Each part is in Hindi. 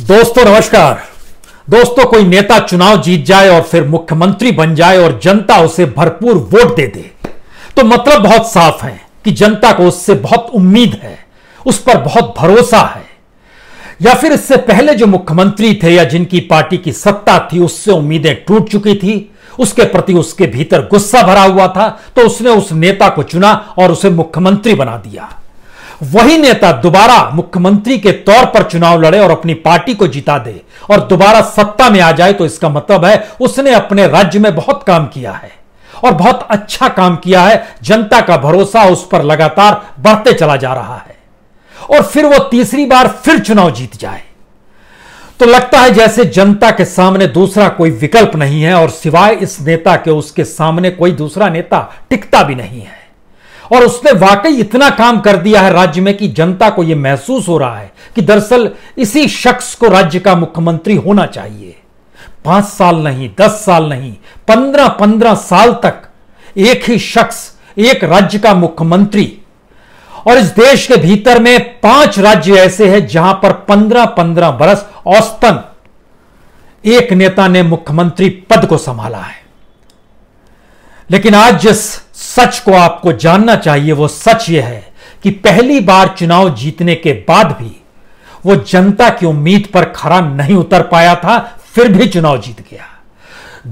दोस्तों नमस्कार दोस्तों कोई नेता चुनाव जीत जाए और फिर मुख्यमंत्री बन जाए और जनता उसे भरपूर वोट दे दे तो मतलब बहुत साफ है कि जनता को उससे बहुत उम्मीद है उस पर बहुत भरोसा है या फिर इससे पहले जो मुख्यमंत्री थे या जिनकी पार्टी की सत्ता थी उससे उम्मीदें टूट चुकी थी उसके प्रति उसके भीतर गुस्सा भरा हुआ था तो उसने उस नेता को चुना और उसे मुख्यमंत्री बना दिया वही नेता दोबारा मुख्यमंत्री के तौर पर चुनाव लड़े और अपनी पार्टी को जिता दे और दोबारा सत्ता में आ जाए तो इसका मतलब है उसने अपने राज्य में बहुत काम किया है और बहुत अच्छा काम किया है जनता का भरोसा उस पर लगातार बढ़ते चला जा रहा है और फिर वो तीसरी बार फिर चुनाव जीत जाए तो लगता है जैसे जनता के सामने दूसरा कोई विकल्प नहीं है और सिवाय इस नेता के उसके सामने कोई दूसरा नेता टिकता भी नहीं है और उसने वाकई इतना काम कर दिया है राज्य में कि जनता को यह महसूस हो रहा है कि दरअसल इसी शख्स को राज्य का मुख्यमंत्री होना चाहिए पांच साल नहीं दस साल नहीं पंद्रह पंद्रह साल तक एक ही शख्स एक राज्य का मुख्यमंत्री और इस देश के भीतर में पांच राज्य ऐसे हैं जहां पर पंद्रह पंद्रह बरस औसतन एक नेता ने मुख्यमंत्री पद को संभाला है लेकिन आज जिस सच को आपको जानना चाहिए वो सच यह है कि पहली बार चुनाव जीतने के बाद भी वो जनता की उम्मीद पर खरा नहीं उतर पाया था फिर भी चुनाव जीत गया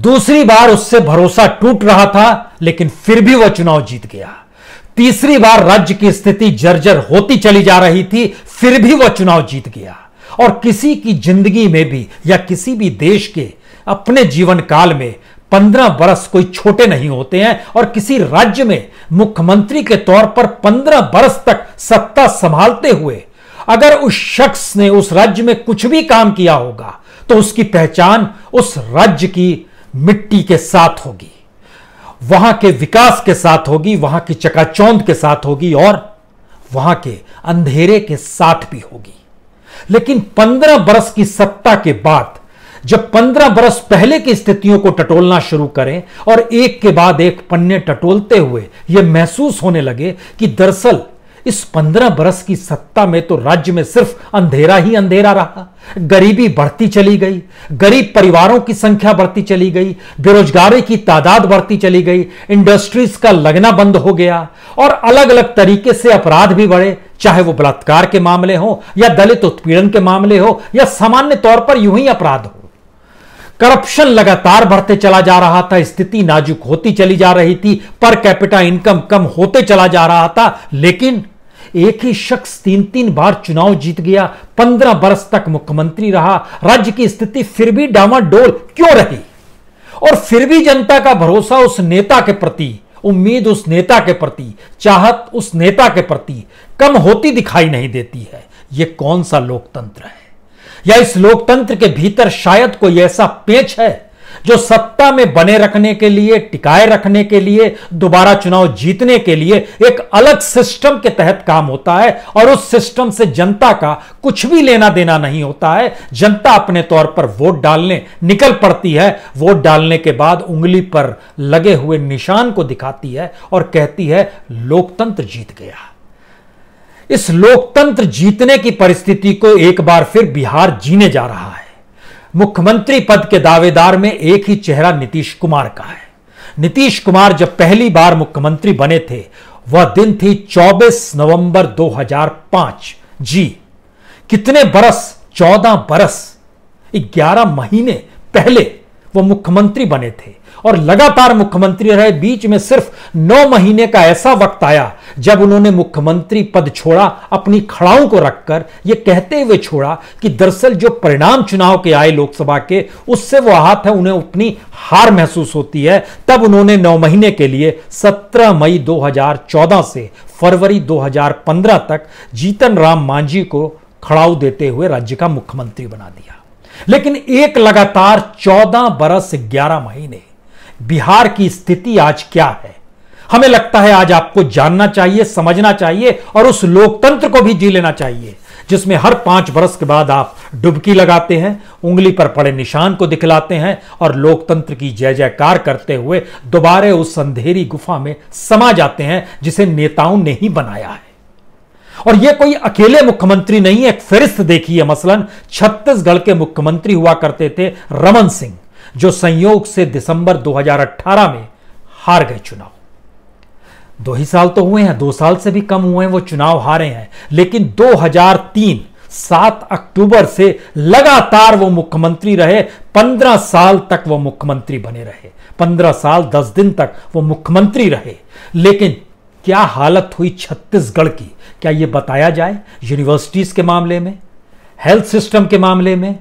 दूसरी बार उससे भरोसा टूट रहा था लेकिन फिर भी वह चुनाव जीत गया तीसरी बार राज्य की स्थिति जर्जर होती चली जा रही थी फिर भी वह चुनाव जीत गया और किसी की जिंदगी में भी या किसी भी देश के अपने जीवन काल में पंद्रह बरस कोई छोटे नहीं होते हैं और किसी राज्य में मुख्यमंत्री के तौर पर पंद्रह बरस तक सत्ता संभालते हुए अगर उस शख्स ने उस राज्य में कुछ भी काम किया होगा तो उसकी पहचान उस राज्य की मिट्टी के साथ होगी वहां के विकास के साथ होगी वहां की चकाचौंध के साथ होगी और वहां के अंधेरे के साथ भी होगी लेकिन पंद्रह बरस की सत्ता के बाद जब पंद्रह बरस पहले की स्थितियों को टटोलना शुरू करें और एक के बाद एक पन्ने टटोलते हुए यह महसूस होने लगे कि दरअसल इस पंद्रह बरस की सत्ता में तो राज्य में सिर्फ अंधेरा ही अंधेरा रहा गरीबी बढ़ती चली गई गरीब परिवारों की संख्या बढ़ती चली गई बेरोजगारी की तादाद बढ़ती चली गई इंडस्ट्रीज का लगना बंद हो गया और अलग अलग तरीके से अपराध भी बढ़े चाहे वो बलात्कार के मामले हो या दलित उत्पीड़न के मामले हो या सामान्य तौर पर यूं ही अपराध हो करप्शन लगातार बढ़ते चला जा रहा था स्थिति नाजुक होती चली जा रही थी पर कैपिटा इनकम कम होते चला जा रहा था लेकिन एक ही शख्स तीन तीन बार चुनाव जीत गया पंद्रह बरस तक मुख्यमंत्री रहा राज्य की स्थिति फिर भी डामाडोल क्यों रही और फिर भी जनता का भरोसा उस नेता के प्रति उम्मीद उस नेता के प्रति चाहत उस नेता के प्रति कम होती दिखाई नहीं देती है यह कौन सा लोकतंत्र है या इस लोकतंत्र के भीतर शायद कोई ऐसा पेच है जो सत्ता में बने रखने के लिए टिकाए रखने के लिए दोबारा चुनाव जीतने के लिए एक अलग सिस्टम के तहत काम होता है और उस सिस्टम से जनता का कुछ भी लेना देना नहीं होता है जनता अपने तौर पर वोट डालने निकल पड़ती है वोट डालने के बाद उंगली पर लगे हुए निशान को दिखाती है और कहती है लोकतंत्र जीत गया इस लोकतंत्र जीतने की परिस्थिति को एक बार फिर बिहार जीने जा रहा है मुख्यमंत्री पद के दावेदार में एक ही चेहरा नीतीश कुमार का है नीतीश कुमार जब पहली बार मुख्यमंत्री बने थे वह दिन थी 24 नवंबर 2005 जी कितने बरस 14 बरस 11 महीने पहले वह मुख्यमंत्री बने थे और लगातार मुख्यमंत्री रहे बीच में सिर्फ नौ महीने का ऐसा वक्त आया जब उन्होंने मुख्यमंत्री पद छोड़ा अपनी खड़ाओं को रखकर यह कहते हुए छोड़ा कि दरअसल जो परिणाम चुनाव के आए लोकसभा के उससे वो आहत है उन्हें अपनी हार महसूस होती है तब उन्होंने नौ महीने के लिए सत्रह मई दो से फरवरी 2015 तक जीतन राम मांझी को खड़ाव देते हुए राज्य का मुख्यमंत्री बना दिया लेकिन एक लगातार 14 बरस 11 महीने बिहार की स्थिति आज क्या है हमें लगता है आज आपको जानना चाहिए समझना चाहिए और उस लोकतंत्र को भी जी लेना चाहिए जिसमें हर पांच वर्ष के बाद आप डुबकी लगाते हैं उंगली पर पड़े निशान को दिखलाते हैं और लोकतंत्र की जय जयकार करते हुए दोबारे उस अंधेरी गुफा में समा जाते हैं जिसे नेताओं ने ही बनाया है और यह कोई अकेले मुख्यमंत्री नहीं एक फिरिस्त देखी है मसलन छत्तीसगढ़ के मुख्यमंत्री हुआ करते थे रमन सिंह जो संयोग से दिसंबर 2018 में हार गए चुनाव दो ही साल तो हुए हैं दो साल से भी कम हुए हैं वो चुनाव हारे हैं लेकिन 2003 सात अक्टूबर से लगातार वो मुख्यमंत्री रहे पंद्रह साल तक वो मुख्यमंत्री बने रहे पंद्रह साल दस दिन तक वो मुख्यमंत्री रहे लेकिन क्या हालत हुई छत्तीसगढ़ की क्या ये बताया जाए यूनिवर्सिटीज के मामले में हेल्थ सिस्टम के मामले में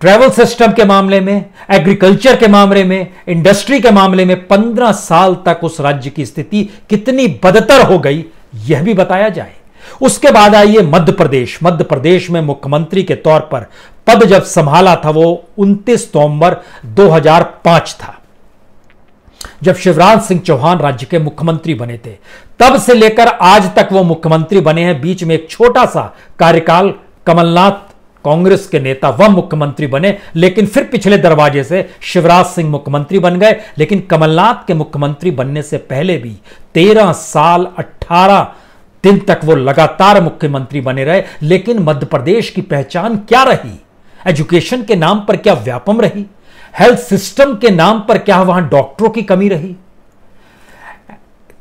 ट्रेवल सिस्टम के मामले में एग्रीकल्चर के मामले में इंडस्ट्री के मामले में पंद्रह साल तक उस राज्य की स्थिति कितनी बदतर हो गई यह भी बताया जाए उसके बाद आइए मध्य प्रदेश मध्य प्रदेश में मुख्यमंत्री के तौर पर पद जब संभाला था वो 29 नवंबर 2005 था जब शिवराज सिंह चौहान राज्य के मुख्यमंत्री बने थे तब से लेकर आज तक वो मुख्यमंत्री बने हैं बीच में एक छोटा सा कार्यकाल कमलनाथ कांग्रेस के नेता वह मुख्यमंत्री बने लेकिन फिर पिछले दरवाजे से शिवराज सिंह मुख्यमंत्री बन गए लेकिन कमलनाथ के मुख्यमंत्री बनने से पहले भी तेरह साल अट्ठारह दिन तक वो लगातार मुख्यमंत्री बने रहे लेकिन मध्य प्रदेश की पहचान क्या रही एजुकेशन के नाम पर क्या व्यापम रही हेल्थ सिस्टम के नाम पर क्या वहां डॉक्टरों की कमी रही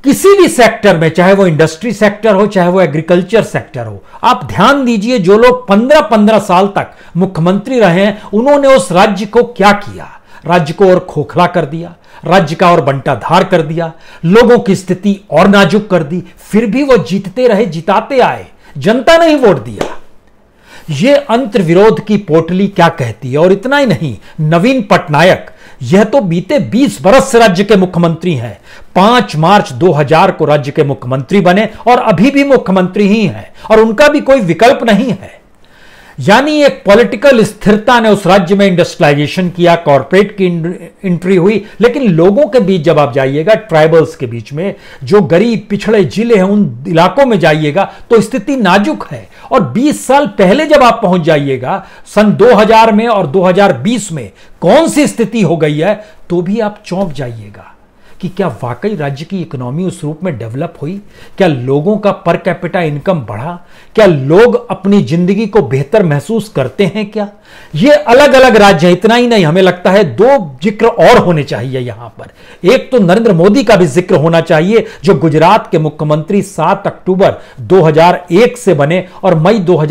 किसी भी सेक्टर में चाहे वो इंडस्ट्री सेक्टर हो चाहे वो एग्रीकल्चर सेक्टर हो आप ध्यान दीजिए जो लोग पंद्रह पंद्रह साल तक मुख्यमंत्री रहे हैं उन्होंने उस राज्य को क्या किया राज्य को और खोखला कर दिया राज्य का और बंटाधार कर दिया लोगों की स्थिति और नाजुक कर दी फिर भी वो जीतते रहे जिताते आए जनता ने ही वोट दिया ये अंतर्विरोध की पोटली क्या कहती है और इतना ही नहीं नवीन पटनायक यह तो बीते 20 बरस से राज्य के मुख्यमंत्री हैं 5 मार्च 2000 को राज्य के मुख्यमंत्री बने और अभी भी मुख्यमंत्री ही हैं और उनका भी कोई विकल्प नहीं है यानी एक पॉलिटिकल स्थिरता ने उस राज्य में इंडस्ट्रियलाइजेशन किया कॉरपोरेट की एंट्री हुई लेकिन लोगों के बीच जब आप जाइएगा ट्राइबल्स के बीच में जो गरीब पिछड़े जिले हैं उन इलाकों में जाइएगा तो स्थिति नाजुक है और 20 साल पहले जब आप पहुंच जाइएगा सन 2000 में और 2020 में कौन सी स्थिति हो गई है तो भी आप चौंक जाइएगा कि क्या वाकई राज्य की इकोनॉमी उस रूप में डेवलप हुई क्या लोगों का पर कैपिटा इनकम बढ़ा क्या लोग अपनी जिंदगी को बेहतर महसूस करते हैं क्या ये अलग अलग राज्य इतना ही नहीं हमें लगता है दो जिक्र और होने चाहिए यहां पर एक तो नरेंद्र मोदी का भी जिक्र होना चाहिए जो गुजरात के मुख्यमंत्री सात अक्टूबर दो से बने और मई दो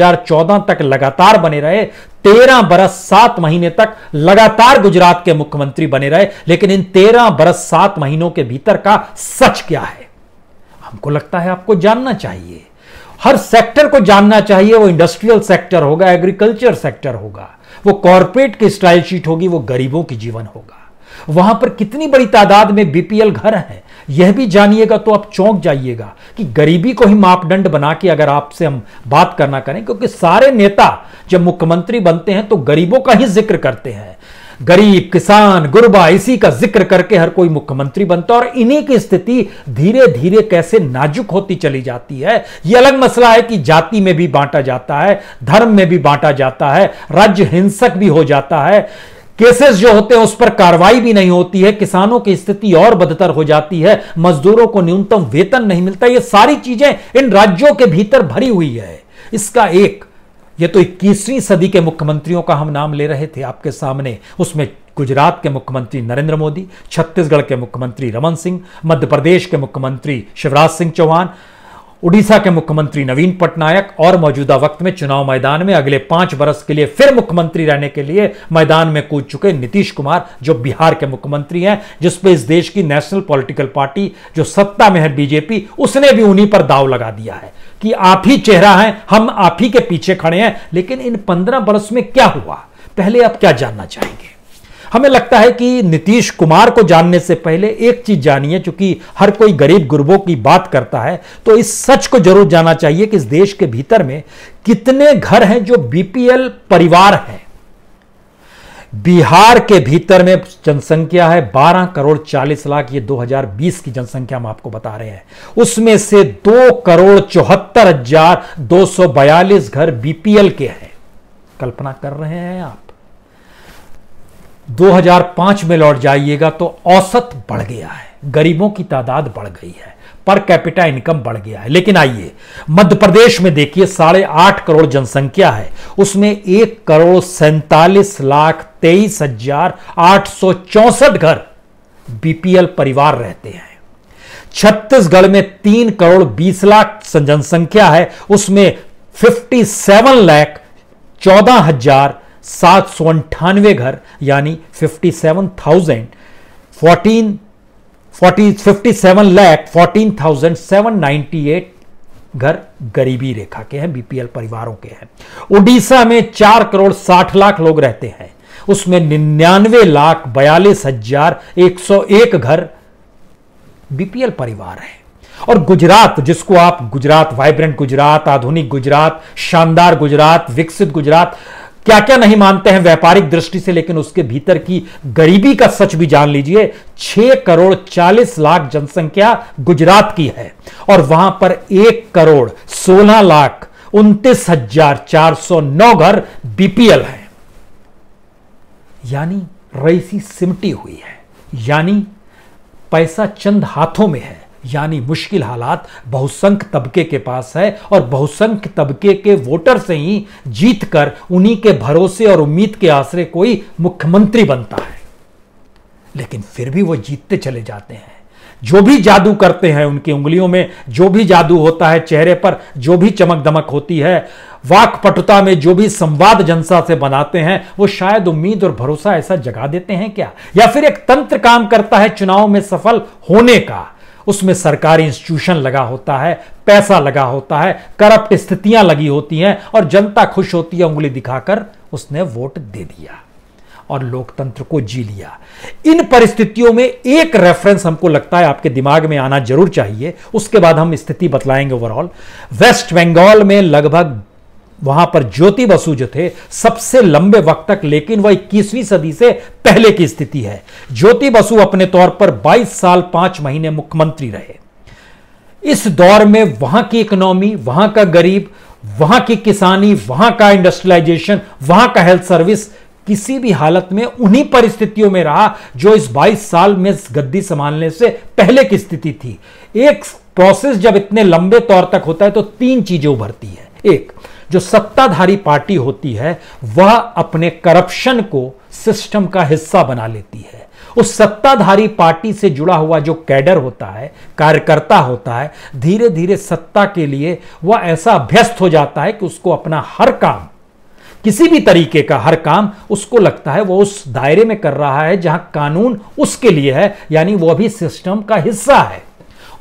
तक लगातार बने रहे तेरह बरस सात महीने तक लगातार गुजरात के मुख्यमंत्री बने रहे लेकिन इन तेरह बरस सात महीनों के भीतर का सच क्या है हमको लगता है आपको जानना चाहिए हर सेक्टर को जानना चाहिए वो इंडस्ट्रियल सेक्टर होगा एग्रीकल्चर सेक्टर होगा वो कॉरपोरेट की स्टाइल शीट होगी वो गरीबों की जीवन होगा वहां पर कितनी बड़ी तादाद में बीपीएल घर हैं यह भी जानिएगा तो आप चौंक जाइएगा कि गरीबी को ही मापदंड बना के अगर आपसे हम बात करना करें क्योंकि सारे नेता जब मुख्यमंत्री बनते हैं तो गरीबों का ही जिक्र करते हैं गरीब किसान गुरबा इसी का जिक्र करके हर कोई मुख्यमंत्री बनता है और इन्हीं की स्थिति धीरे धीरे कैसे नाजुक होती चली जाती है यह अलग मसला है कि जाति में भी बांटा जाता है धर्म में भी बांटा जाता है राज्य हिंसक भी हो जाता है केसेस जो होते हैं उस पर कार्रवाई भी नहीं होती है किसानों की स्थिति और बदतर हो जाती है मजदूरों को न्यूनतम वेतन नहीं मिलता ये सारी चीजें इन राज्यों के भीतर भरी हुई है इसका एक ये तो इक्कीसवीं सदी के मुख्यमंत्रियों का हम नाम ले रहे थे आपके सामने उसमें गुजरात के मुख्यमंत्री नरेंद्र मोदी छत्तीसगढ़ के मुख्यमंत्री रमन सिंह मध्य प्रदेश के मुख्यमंत्री शिवराज सिंह चौहान उड़ीसा के मुख्यमंत्री नवीन पटनायक और मौजूदा वक्त में चुनाव मैदान में अगले पांच बरस के लिए फिर मुख्यमंत्री रहने के लिए मैदान में कूद चुके नीतीश कुमार जो बिहार के मुख्यमंत्री हैं जिसपे इस देश की नेशनल पॉलिटिकल पार्टी जो सत्ता में है बीजेपी उसने भी उन्हीं पर दाव लगा दिया है कि आप ही चेहरा है हम आप ही के पीछे खड़े हैं लेकिन इन पंद्रह बरस में क्या हुआ पहले आप क्या जानना चाहेंगे हमें लगता है कि नीतीश कुमार को जानने से पहले एक चीज जानिए चूंकि हर कोई गरीब गुरबों की बात करता है तो इस सच को जरूर जाना चाहिए कि इस देश के भीतर में कितने घर हैं जो बीपीएल परिवार हैं बिहार के भीतर में जनसंख्या है 12 करोड़ 40 लाख ये 2020 की जनसंख्या हम आपको बता रहे हैं उसमें से 2 करोड़ चौहत्तर हजार दो घर बीपीएल के हैं कल्पना कर रहे हैं आप 2005 में लौट जाइएगा तो औसत बढ़ गया है गरीबों की तादाद बढ़ गई है पर कैपिटा इनकम बढ़ गया है लेकिन आइए मध्य प्रदेश में देखिए साढ़े आठ करोड़ जनसंख्या है उसमें एक करोड़ सैंतालीस लाख तेईस हजार आठ सौ चौसठ घर बीपीएल परिवार रहते हैं छत्तीसगढ़ में तीन करोड़ बीस लाख जनसंख्या है उसमें फिफ्टी सेवन लैख चौदह हजार सात सौ अंठानवे घर यानी fifty seven thousand fourteen forty fifty seven lakh fourteen thousand seven ninety eight घर गरीबी रेखा के हैं बीपीएल परिवारों के हैं उड़ीसा में चार करोड़ साठ लाख लोग रहते हैं उसमें निन्यानवे लाख बयालीस हजार एक सौ एक घर बीपीएल परिवार है और गुजरात जिसको आप गुजरात वाइब्रेंट गुजरात आधुनिक गुजरात शानदार गुजरात विकसित गुजरात क्या क्या नहीं मानते हैं व्यापारिक दृष्टि से लेकिन उसके भीतर की गरीबी का सच भी जान लीजिए छह करोड़ चालीस लाख जनसंख्या गुजरात की है और वहां पर एक करोड़ सोलह लाख उनतीस हजार चार सौ नौ घर बीपीएल है यानी रईसी सिमटी हुई है यानी पैसा चंद हाथों में है यानी मुश्किल हालात बहुसंख्य तबके के पास है और बहुसंख्य तबके के वोटर से ही जीत कर उन्हीं के भरोसे और उम्मीद के आश्रय कोई मुख्यमंत्री बनता है लेकिन फिर भी वो जीतते चले जाते हैं जो भी जादू करते हैं उनकी उंगलियों में जो भी जादू होता है चेहरे पर जो भी चमक दमक होती है वाकपटुता में जो भी संवाद जनसा से बनाते हैं वो शायद उम्मीद और भरोसा ऐसा जगा देते हैं क्या या फिर एक तंत्र काम करता है चुनाव में सफल होने का उसमें सरकारी इंस्टीट्यूशन लगा होता है पैसा लगा होता है करप्ट स्थितियां लगी होती हैं और जनता खुश होती है उंगली दिखाकर उसने वोट दे दिया और लोकतंत्र को जी लिया इन परिस्थितियों में एक रेफरेंस हमको लगता है आपके दिमाग में आना जरूर चाहिए उसके बाद हम स्थिति बतलाएंगे ओवरऑल वेस्ट बंगाल में लगभग वहां पर ज्योति बसु जो थे सबसे लंबे वक्त तक लेकिन वह इक्कीसवीं सदी से पहले की स्थिति है ज्योति बसु अपने तौर पर 22 साल 5 महीने मुख्यमंत्री रहे इस दौर में वहां की इकोनॉमी वहां का गरीब वहां की किसानी वहां का इंडस्ट्रियलाइजेशन वहां का हेल्थ सर्विस किसी भी हालत में उन्हीं परिस्थितियों में रहा जो इस 22 साल में गद्दी संभालने से पहले की स्थिति थी एक प्रोसेस जब इतने लंबे तौर तक होता है तो तीन चीजें उभरती है एक जो सत्ताधारी पार्टी होती है वह अपने करप्शन को सिस्टम का हिस्सा बना लेती है उस सत्ताधारी पार्टी से जुड़ा हुआ जो कैडर होता है कार्यकर्ता होता है धीरे धीरे सत्ता के लिए वह ऐसा अभ्यस्त हो जाता है कि उसको अपना हर काम किसी भी तरीके का हर काम उसको लगता है वो उस दायरे में कर रहा है जहां कानून उसके लिए है यानी वह भी सिस्टम का हिस्सा है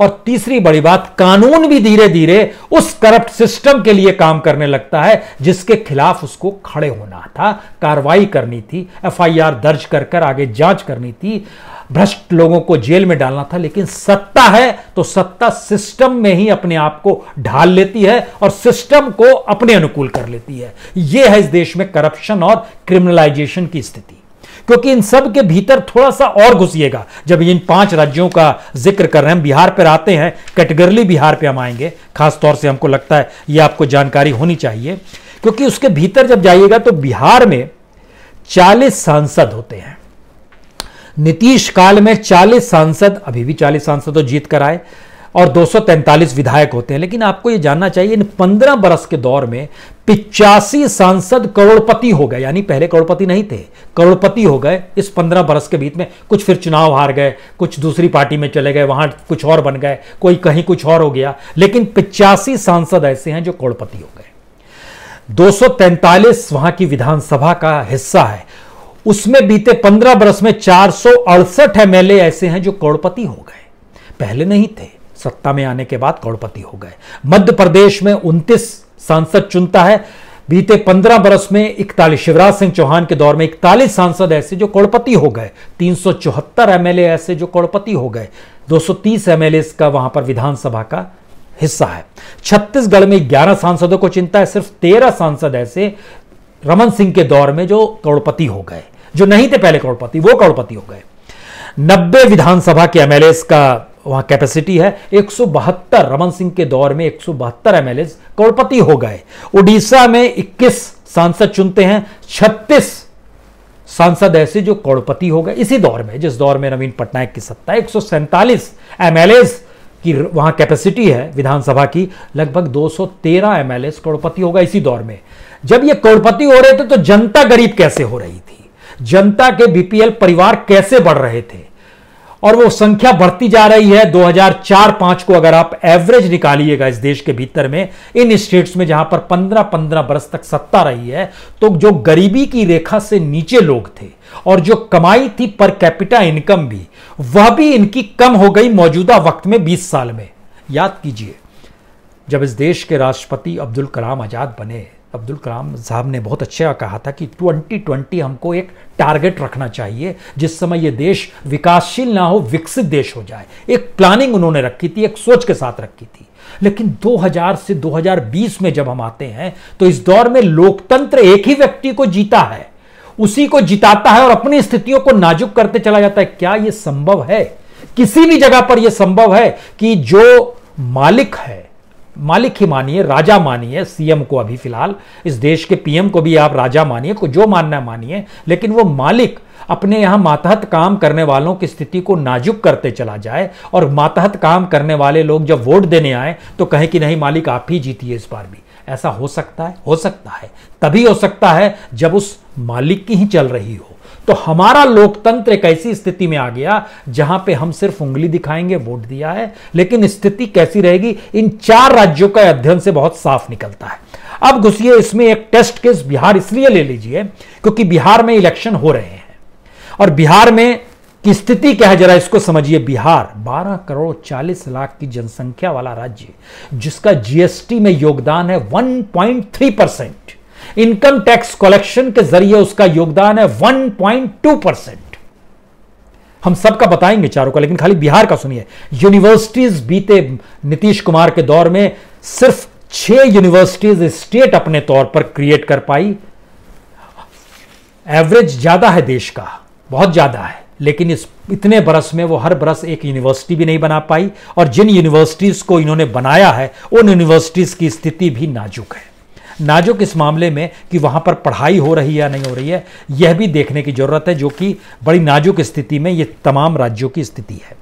और तीसरी बड़ी बात कानून भी धीरे धीरे उस करप्ट सिस्टम के लिए काम करने लगता है जिसके खिलाफ उसको खड़े होना था कार्रवाई करनी थी एफआईआर दर्ज कर कर आगे जांच करनी थी भ्रष्ट लोगों को जेल में डालना था लेकिन सत्ता है तो सत्ता सिस्टम में ही अपने आप को ढाल लेती है और सिस्टम को अपने अनुकूल कर लेती है यह है इस देश में करप्शन और क्रिमिनलाइजेशन की स्थिति क्योंकि इन सब के भीतर थोड़ा सा और घुसिएगा जब इन पांच राज्यों का जिक्र कर रहे हैं बिहार पर आते हैं कैटेगरली बिहार पर हम आएंगे खासतौर से हमको लगता है ये आपको जानकारी होनी चाहिए क्योंकि उसके भीतर जब जाइएगा तो बिहार में चालीस सांसद होते हैं नीतीश काल में 40 सांसद अभी भी 40 सांसदों जीत कर आए और 243 विधायक होते हैं लेकिन आपको यह जानना चाहिए इन 15 बरस के दौर में पिचासी सांसद करोड़पति हो गए यानी पहले करोड़पति नहीं थे करोड़पति हो गए इस पंद्रह बरस के बीच में कुछ फिर चुनाव हार गए कुछ दूसरी पार्टी में चले गए वहां कुछ और बन गए कोई कहीं कुछ और हो गया लेकिन पिचासी सांसद ऐसे हैं जो करोड़पति हो गए 243 वहां की विधानसभा का हिस्सा है उसमें बीते पंद्रह बरस में चार सौ अड़सठ एमएलए ऐसे हैं जो करोड़पति हो गए पहले नहीं थे सत्ता में आने के बाद करोड़पति हो गए मध्य प्रदेश में उनतीस सांसद चुनता है बीते पंद्रह बरस में इकतालीस शिवराज सिंह चौहान के दौर में इकतालीस सांसद ऐसे जो करोड़पति हो गए तीन सौ चौहत्तर एमएलए ऐसे जो करोड़पति हो गए 230 एमएलए का वहां पर विधानसभा का हिस्सा है छत्तीसगढ़ में ग्यारह सांसदों को चिंता है सिर्फ तेरह सांसद ऐसे रमन सिंह के दौर में जो करोड़पति हो गए जो नहीं थे पहले करोड़पति वो करोड़पति हो गए नब्बे विधानसभा के एमएलए का वहां कैपेसिटी है एक रमन सिंह के दौर में एक सौ करोड़पति हो गए उड़ीसा में 21 सांसद चुनते हैं 36 सांसद ऐसे जो करोड़पति हो गए इसी दौर में जिस दौर में नवीन पटनायक की सत्ता एक सौ सैंतालीस की वहां कैपेसिटी है विधानसभा की लगभग 213 सौ एमएलए करोड़पति होगा इसी दौर में जब ये करोड़पति हो रहे थे तो जनता गरीब कैसे हो रही थी जनता के बीपीएल परिवार कैसे बढ़ रहे थे और वो संख्या बढ़ती जा रही है 2004-5 को अगर आप एवरेज निकालिएगा इस देश के भीतर में इन स्टेट्स में जहां पर 15-15 बरस तक सत्ता रही है तो जो गरीबी की रेखा से नीचे लोग थे और जो कमाई थी पर कैपिटा इनकम भी वह भी इनकी कम हो गई मौजूदा वक्त में बीस साल में याद कीजिए जब इस देश के राष्ट्रपति अब्दुल कलाम आजाद बने अब्दुल कलाम साहब ने बहुत अच्छा कहा था कि 2020 हमको एक टारगेट रखना चाहिए जिस समय ये देश विकासशील ना हो विकसित देश हो जाए एक प्लानिंग उन्होंने रखी थी एक सोच के साथ रखी थी लेकिन 2000 से 2020 में जब हम आते हैं तो इस दौर में लोकतंत्र एक ही व्यक्ति को जीता है उसी को जिताता है और अपनी स्थितियों को नाजुक करते चला जाता है क्या यह संभव है किसी भी जगह पर यह संभव है कि जो मालिक है मालिक ही मानिए राजा मानिए सीएम को अभी फिलहाल इस देश के पीएम को भी आप राजा मानिए को जो मानना मानिए लेकिन वो मालिक अपने यहां मातहत काम करने वालों की स्थिति को नाजुक करते चला जाए और मातहत काम करने वाले लोग जब वोट देने आए तो कहें कि नहीं मालिक आप ही जीतिए इस बार भी ऐसा हो सकता है हो सकता है तभी हो सकता है जब उस मालिक की ही चल रही हो तो हमारा लोकतंत्र एक ऐसी स्थिति में आ गया जहां पे हम सिर्फ उंगली दिखाएंगे वोट दिया है लेकिन स्थिति कैसी रहेगी इन चार राज्यों का अध्ययन से बहुत साफ निकलता है अब घुसिए इसमें एक टेस्ट केस बिहार इसलिए ले लीजिए क्योंकि बिहार में इलेक्शन हो रहे हैं और बिहार में की स्थिति क्या है जरा इसको समझिए बिहार 12 करोड़ 40 लाख की जनसंख्या वाला राज्य जिसका जीएसटी में योगदान है 1.3 परसेंट इनकम टैक्स कलेक्शन के जरिए उसका योगदान है 1.2 परसेंट हम सबका बताएंगे चारों का लेकिन खाली बिहार का सुनिए यूनिवर्सिटीज बीते नीतीश कुमार के दौर में सिर्फ छह यूनिवर्सिटीज स्टेट अपने तौर पर क्रिएट कर पाई एवरेज ज्यादा है देश का बहुत ज्यादा है लेकिन इस इतने बरस में वो हर बरस एक यूनिवर्सिटी भी नहीं बना पाई और जिन यूनिवर्सिटीज को इन्होंने बनाया है उन यूनिवर्सिटीज की स्थिति भी नाजुक है नाजुक इस मामले में कि वहाँ पर पढ़ाई हो रही है या नहीं हो रही है यह भी देखने की ज़रूरत है जो कि बड़ी नाजुक स्थिति में ये तमाम राज्यों की स्थिति है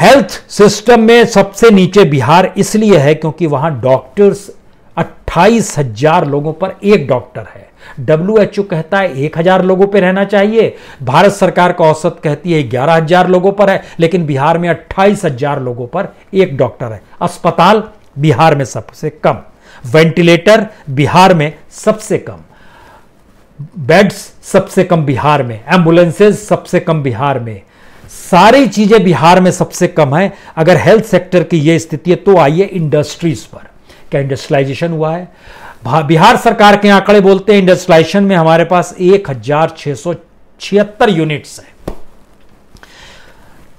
हेल्थ सिस्टम में सबसे नीचे बिहार इसलिए है क्योंकि वहाँ डॉक्टर्स अट्ठाईस हजार लोगों पर एक डॉक्टर है डब्ल्यू कहता है एक हजार लोगों पर रहना चाहिए भारत सरकार का औसत कहती है ग्यारह हजार लोगों पर है लेकिन बिहार में अट्ठाईस हजार लोगों पर एक डॉक्टर है अस्पताल बिहार में सबसे कम वेंटिलेटर बिहार में सबसे कम बेड्स सबसे कम बिहार में एम्बुलेंसेज सबसे कम बिहार में सारी चीज़ें बिहार में सबसे कम है अगर हेल्थ सेक्टर की यह स्थिति है तो आइए इंडस्ट्रीज पर क्या इंडस्ट्रियलाइजेशन हुआ है बिहार सरकार के आंकड़े बोलते हैं इंडस्ट्रियलाइजेशन में हमारे पास एक यूनिट्स है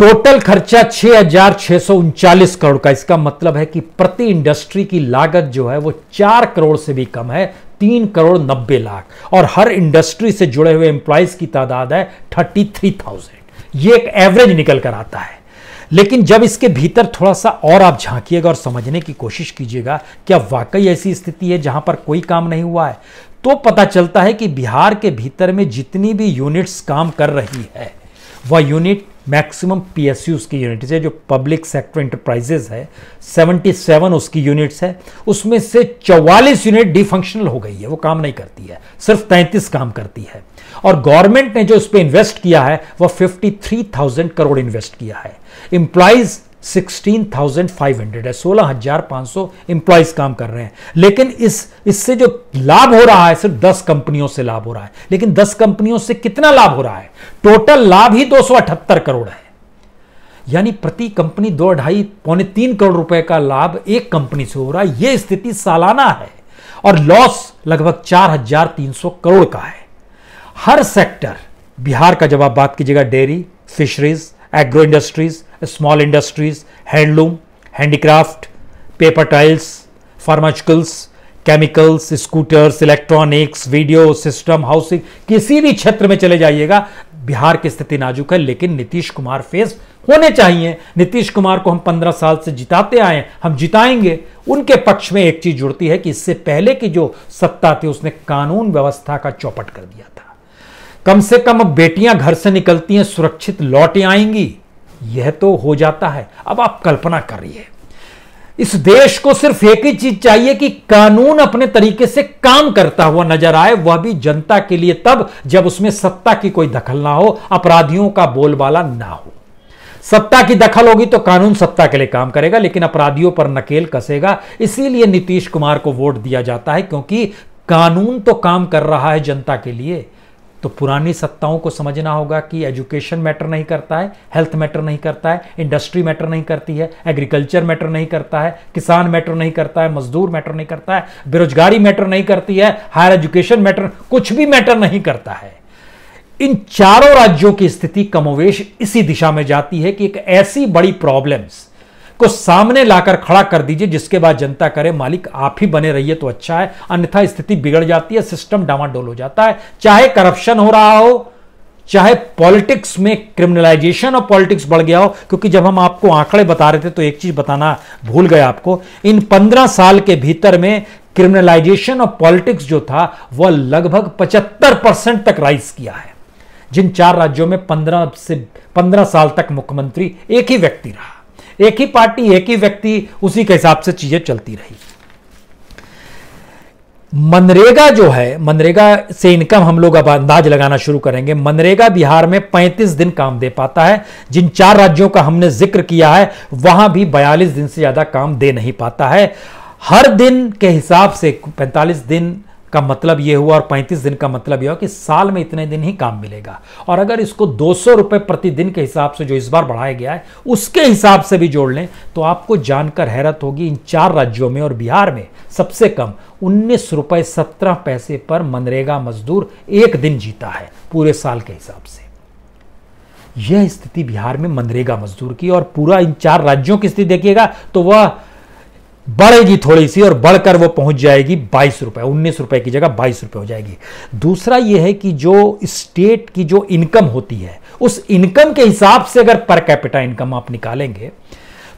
टोटल खर्चा छह करोड़ का इसका मतलब है कि प्रति इंडस्ट्री की लागत जो है वो चार करोड़ से भी कम है तीन करोड़ नब्बे लाख और हर इंडस्ट्री से जुड़े हुए एम्प्लॉयज की तादाद है थर्टी थ्री थाउजेंड ये एक एवरेज निकल कर आता है लेकिन जब इसके भीतर थोड़ा सा और आप झांकिएगा और समझने की कोशिश कीजिएगा क्या वाकई ऐसी स्थिति है जहां पर कोई काम नहीं हुआ है तो पता चलता है कि बिहार के भीतर में जितनी भी यूनिट्स काम कर रही है वह यूनिट मैक्सिमम पीएसयू उसकी यूनिट्स है जो पब्लिक सेक्टर इंटरप्राइजेज है 77 उसकी यूनिट्स है उसमें से 44 यूनिट डिफंक्शनल हो गई है वो काम नहीं करती है सिर्फ 33 काम करती है और गवर्नमेंट ने जो उस पर इन्वेस्ट किया है वह 53,000 करोड़ इन्वेस्ट किया है इंप्लाइज 16,500 है 16,500 एम्प्लॉयज काम कर रहे हैं लेकिन इस इससे जो लाभ हो रहा है सिर्फ 10 कंपनियों से लाभ हो रहा है लेकिन 10 कंपनियों से कितना लाभ हो रहा है टोटल लाभ ही दो करोड़ है यानी प्रति कंपनी दो ढाई पौने तीन करोड़ रुपए का लाभ एक कंपनी से हो रहा है यह स्थिति सालाना है और लॉस लगभग चार हजार तीन सौ करोड़ का है हर सेक्टर बिहार का जब आप बात कीजिएगा dairy fisheries agro industries small industries handloom handicraft paper tiles pharmaceuticals chemicals scooters electronics video system housing किसी भी क्षेत्र में चले जाइएगा बिहार की स्थिति नाजुक है लेकिन नीतीश कुमार फेस होने चाहिए नीतीश कुमार को हम पंद्रह साल से जिताते आए हम जिताएंगे उनके पक्ष में एक चीज जुड़ती है कि इससे पहले की जो सत्ता थी उसने कानून व्यवस्था का चौपट कर दिया था कम से कम अब बेटियां घर से निकलती हैं सुरक्षित लौट आएंगी यह तो हो जाता है अब आप कल्पना करिए इस देश को सिर्फ एक ही चीज चाहिए कि कानून अपने तरीके से काम करता हुआ नजर आए वह भी जनता के लिए तब जब उसमें सत्ता की कोई दखल ना हो अपराधियों का बोलबाला ना हो सत्ता की दखल होगी तो कानून सत्ता के लिए काम करेगा लेकिन अपराधियों पर नकेल कसेगा इसीलिए नीतीश कुमार को वोट दिया जाता है क्योंकि कानून तो काम कर रहा है जनता के लिए तो पुरानी सत्ताओं को समझना होगा कि एजुकेशन मैटर नहीं करता है हेल्थ मैटर नहीं करता है इंडस्ट्री मैटर नहीं करती है एग्रीकल्चर मैटर नहीं करता है किसान मैटर नहीं करता है मजदूर मैटर नहीं करता है बेरोजगारी मैटर नहीं करती है हायर एजुकेशन मैटर कुछ भी मैटर नहीं करता है इन चारों राज्यों की स्थिति कमोवेश इसी दिशा में जाती है कि एक ऐसी बड़ी प्रॉब्लम्स को सामने लाकर खड़ा कर दीजिए जिसके बाद जनता करे मालिक आप ही बने रहिए तो अच्छा है अन्यथा स्थिति बिगड़ जाती है सिस्टम डामाडोल हो जाता है चाहे करप्शन हो रहा हो चाहे पॉलिटिक्स में क्रिमिनलाइजेशन और पॉलिटिक्स बढ़ गया हो क्योंकि जब हम आपको आंकड़े बता रहे थे तो एक चीज बताना भूल गए आपको इन पंद्रह साल के भीतर में क्रिमिनलाइजेशन और पॉलिटिक्स जो था वह लगभग पचहत्तर परसेंट तक राइज किया है जिन चार राज्यों में पंद्रह से पंद्रह साल तक मुख्यमंत्री एक ही व्यक्ति रहा एक ही पार्टी एक ही व्यक्ति उसी के हिसाब से चीजें चलती रही मनरेगा जो है मनरेगा से इनकम हम लोग अब अंदाज लगाना शुरू करेंगे मनरेगा बिहार में 35 दिन काम दे पाता है जिन चार राज्यों का हमने जिक्र किया है वहां भी 42 दिन से ज़्यादा काम दे नहीं पाता है हर दिन के हिसाब से 45 दिन का मतलब ये हुआ और 35 दिन का मतलब यह हुआ कि साल में इतने दिन ही काम मिलेगा और अगर इसको दो सौ प्रतिदिन के हिसाब से जो इस बार बढ़ाया गया है उसके हिसाब से भी जोड़ लें तो आपको जानकर हैरत होगी इन चार राज्यों में और बिहार में सबसे कम उन्नीस रुपये सत्रह पैसे पर मनरेगा मजदूर एक दिन जीता है पूरे साल के हिसाब से यह स्थिति बिहार में मनरेगा मजदूर की और पूरा इन चार राज्यों की स्थिति देखिएगा तो वह बढ़ेगी थोड़ी सी और बढ़कर वो पहुंच जाएगी बाईस रुपए उन्नीस रुपए की जगह बाईस रुपये हो जाएगी दूसरा ये है कि जो स्टेट की जो इनकम होती है उस इनकम के हिसाब से अगर पर कैपिटा इनकम आप निकालेंगे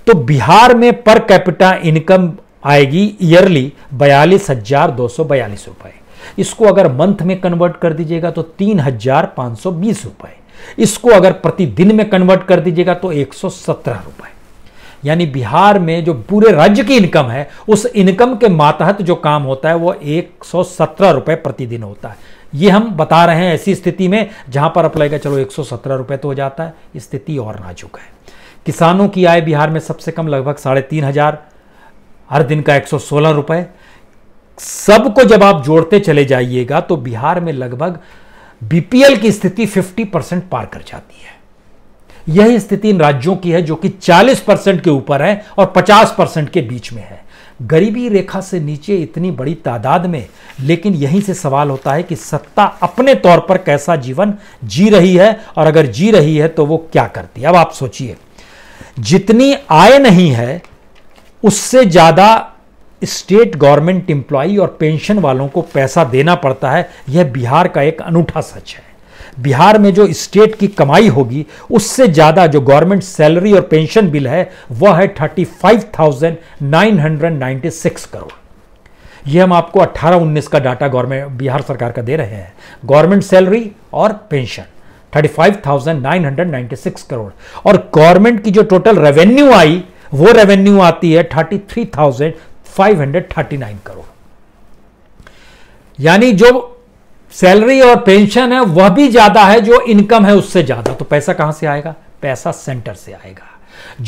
तो बिहार में पर कैपिटा इनकम आएगी ईयरली बयालीस हजार दो सौ बयालीस रुपए इसको अगर मंथ में कन्वर्ट कर दीजिएगा तो तीन हजार पांच सौ बीस रुपए इसको अगर प्रतिदिन में कन्वर्ट कर दीजिएगा तो एक सौ सत्रह रुपए यानी बिहार में जो पूरे राज्य की इनकम है उस इनकम के मातहत जो काम होता है वो एक सौ रुपये प्रतिदिन होता है ये हम बता रहे हैं ऐसी स्थिति में जहां पर आप का चलो एक सौ रुपये तो हो जाता है स्थिति और नाजुक है किसानों की आय बिहार में सबसे कम लगभग साढ़े तीन हज़ार हर दिन का एक सौ सोलह रुपये सबको जब आप जोड़ते चले जाइएगा तो बिहार में लगभग बीपीएल की स्थिति 50 परसेंट पार कर जाती है यही स्थिति इन राज्यों की है जो कि 40 परसेंट के ऊपर है और 50 परसेंट के बीच में है गरीबी रेखा से नीचे इतनी बड़ी तादाद में लेकिन यहीं से सवाल होता है कि सत्ता अपने तौर पर कैसा जीवन जी रही है और अगर जी रही है तो वो क्या करती है अब आप सोचिए जितनी आय नहीं है उससे ज़्यादा स्टेट गवर्नमेंट एम्प्लॉई और पेंशन वालों को पैसा देना पड़ता है यह बिहार का एक अनूठा सच है बिहार में जो स्टेट की कमाई होगी उससे ज़्यादा जो गवर्नमेंट सैलरी और पेंशन बिल है वह है thirty five thousand nine hundred ninety six crore ये हम आपको अट्ठारह उन्नीस का डाटा गवर्नमेंट बिहार सरकार का दे रहे हैं गवर्नमेंट सैलरी और pension thirty five thousand nine hundred ninety six crore और गवर्नमेंट की जो टोटल रेवेन्यू आई वो रेवेन्यू आती है thirty three thousand five hundred thirty nine crore यानी जो सैलरी और पेंशन है वह भी ज्यादा है जो इनकम है उससे ज्यादा तो पैसा कहां से आएगा पैसा सेंटर से आएगा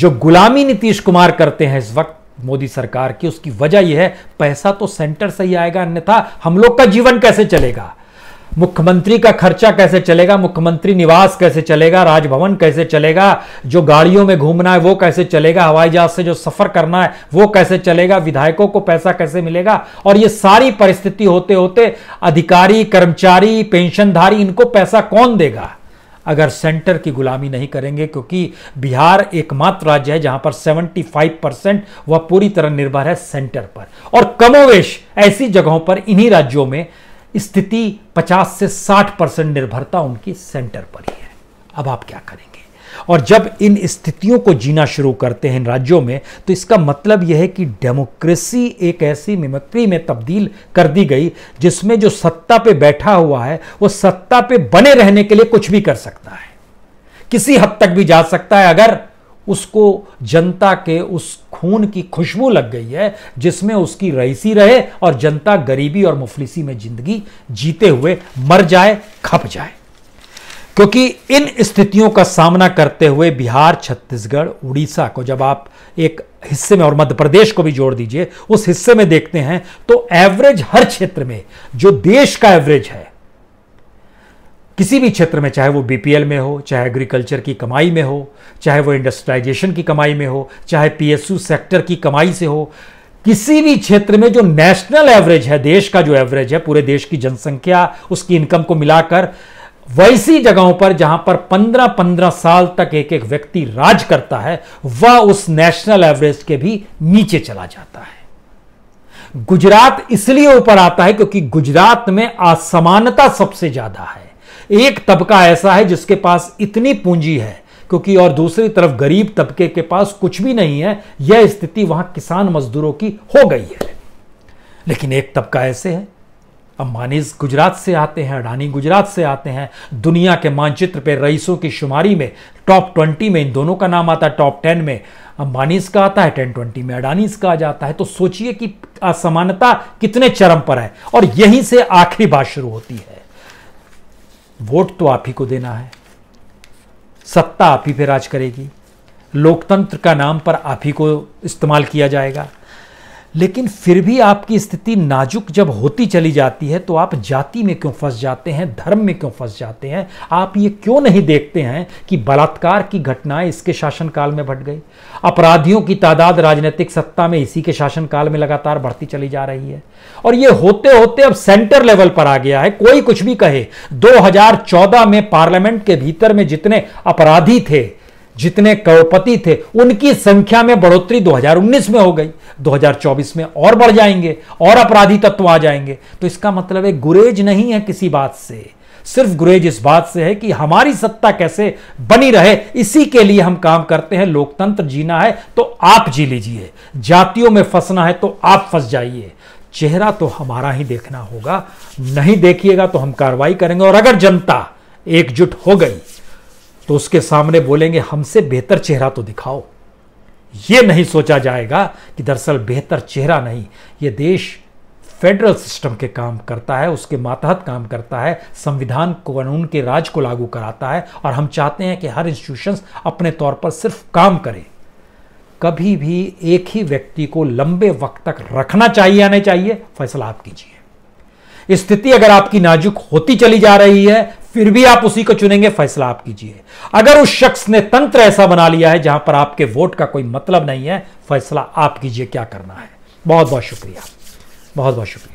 जो गुलामी नीतीश कुमार करते हैं इस वक्त मोदी सरकार की उसकी वजह यह है पैसा तो सेंटर से ही आएगा अन्यथा हम लोग का जीवन कैसे चलेगा मुख्यमंत्री का खर्चा कैसे चलेगा मुख्यमंत्री निवास कैसे चलेगा राजभवन कैसे चलेगा जो गाड़ियों में घूमना है वो कैसे चलेगा हवाई जहाज से जो सफर करना है वो कैसे चलेगा विधायकों को पैसा कैसे मिलेगा और ये सारी परिस्थिति होते होते अधिकारी कर्मचारी पेंशनधारी इनको पैसा कौन देगा अगर सेंटर की गुलामी नहीं करेंगे क्योंकि बिहार एकमात्र राज्य है जहां पर 75 परसेंट वह पूरी तरह निर्भर है सेंटर पर और कमोवेश ऐसी जगहों पर इन्हीं राज्यों में स्थिति 50 से 60 परसेंट निर्भरता उनकी सेंटर पर ही है अब आप क्या करेंगे और जब इन स्थितियों को जीना शुरू करते हैं इन राज्यों में तो इसका मतलब यह है कि डेमोक्रेसी एक ऐसी मिमिक्री में तब्दील कर दी गई जिसमें जो सत्ता पे बैठा हुआ है वो सत्ता पे बने रहने के लिए कुछ भी कर सकता है किसी हद तक भी जा सकता है अगर उसको जनता के उस खून की खुशबू लग गई है जिसमें उसकी रईसी रहे और जनता गरीबी और मुफलिसी में जिंदगी जीते हुए मर जाए खप जाए क्योंकि इन स्थितियों का सामना करते हुए बिहार छत्तीसगढ़ उड़ीसा को जब आप एक हिस्से में और मध्य प्रदेश को भी जोड़ दीजिए उस हिस्से में देखते हैं तो एवरेज हर क्षेत्र में जो देश का एवरेज है किसी भी क्षेत्र में चाहे वो बीपीएल में हो चाहे एग्रीकल्चर की कमाई में हो चाहे वो इंडस्ट्रियलाइजेशन की कमाई में हो चाहे पीएसयू सेक्टर की कमाई से हो किसी भी क्षेत्र में जो नेशनल एवरेज है देश का जो एवरेज है पूरे देश की जनसंख्या उसकी इनकम को मिलाकर वैसी जगहों पर जहां पर पंद्रह पंद्रह साल तक एक एक व्यक्ति राज करता है वह उस नेशनल एवरेज के भी नीचे चला जाता है गुजरात इसलिए ऊपर आता है क्योंकि गुजरात में असमानता सबसे ज्यादा है एक तबका ऐसा है जिसके पास इतनी पूंजी है क्योंकि और दूसरी तरफ गरीब तबके के पास कुछ भी नहीं है यह स्थिति वहां किसान मजदूरों की हो गई है लेकिन एक तबका ऐसे है अम्बानीज गुजरात से आते हैं अडानी गुजरात से आते हैं दुनिया के मानचित्र पर रईसों की शुमारी में टॉप ट्वेंटी में इन दोनों का नाम आता है टॉप टेन में अम्बानीज का आता है टेन ट्वेंटी में अडानीज का आ जाता है तो सोचिए कि असमानता कितने चरम पर है और यहीं से आखिरी बात शुरू होती है वोट तो आप ही को देना है सत्ता आप ही पे राज करेगी लोकतंत्र का नाम पर आप ही को इस्तेमाल किया जाएगा लेकिन फिर भी आपकी स्थिति नाजुक जब होती चली जाती है तो आप जाति में क्यों फंस जाते हैं धर्म में क्यों फंस जाते हैं आप ये क्यों नहीं देखते हैं कि बलात्कार की घटनाएं इसके शासनकाल में बढ़ गई अपराधियों की तादाद राजनीतिक सत्ता में इसी के शासनकाल में लगातार बढ़ती चली जा रही है और ये होते होते अब सेंटर लेवल पर आ गया है कोई कुछ भी कहे 2014 में पार्लियामेंट के भीतर में जितने अपराधी थे जितने करोड़पति थे उनकी संख्या में बढ़ोतरी 2019 में हो गई 2024 में और बढ़ जाएंगे और अपराधी तत्व आ जाएंगे तो इसका मतलब है गुरेज नहीं है किसी बात से सिर्फ गुरेज इस बात से है कि हमारी सत्ता कैसे बनी रहे इसी के लिए हम काम करते हैं लोकतंत्र जीना है तो आप जी लीजिए जातियों में फंसना है तो आप फंस जाइए चेहरा तो हमारा ही देखना होगा नहीं देखिएगा तो हम कार्रवाई करेंगे और अगर जनता एकजुट हो गई तो उसके सामने बोलेंगे हमसे बेहतर चेहरा तो दिखाओ यह नहीं सोचा जाएगा कि दरअसल बेहतर चेहरा नहीं ये देश फेडरल सिस्टम के काम करता है उसके मातहत काम करता है संविधान कानून के राज को लागू कराता है और हम चाहते हैं कि हर इंस्टीट्यूशंस अपने तौर पर सिर्फ काम करें कभी भी एक ही व्यक्ति को लंबे वक्त तक रखना चाहिए या नहीं चाहिए फैसला आप कीजिए स्थिति अगर आपकी नाजुक होती चली जा रही है फिर भी आप उसी को चुनेंगे फैसला आप कीजिए अगर उस शख्स ने तंत्र ऐसा बना लिया है जहां पर आपके वोट का कोई मतलब नहीं है फैसला आप कीजिए क्या करना है बहुत बहुत शुक्रिया बहुत बहुत शुक्रिया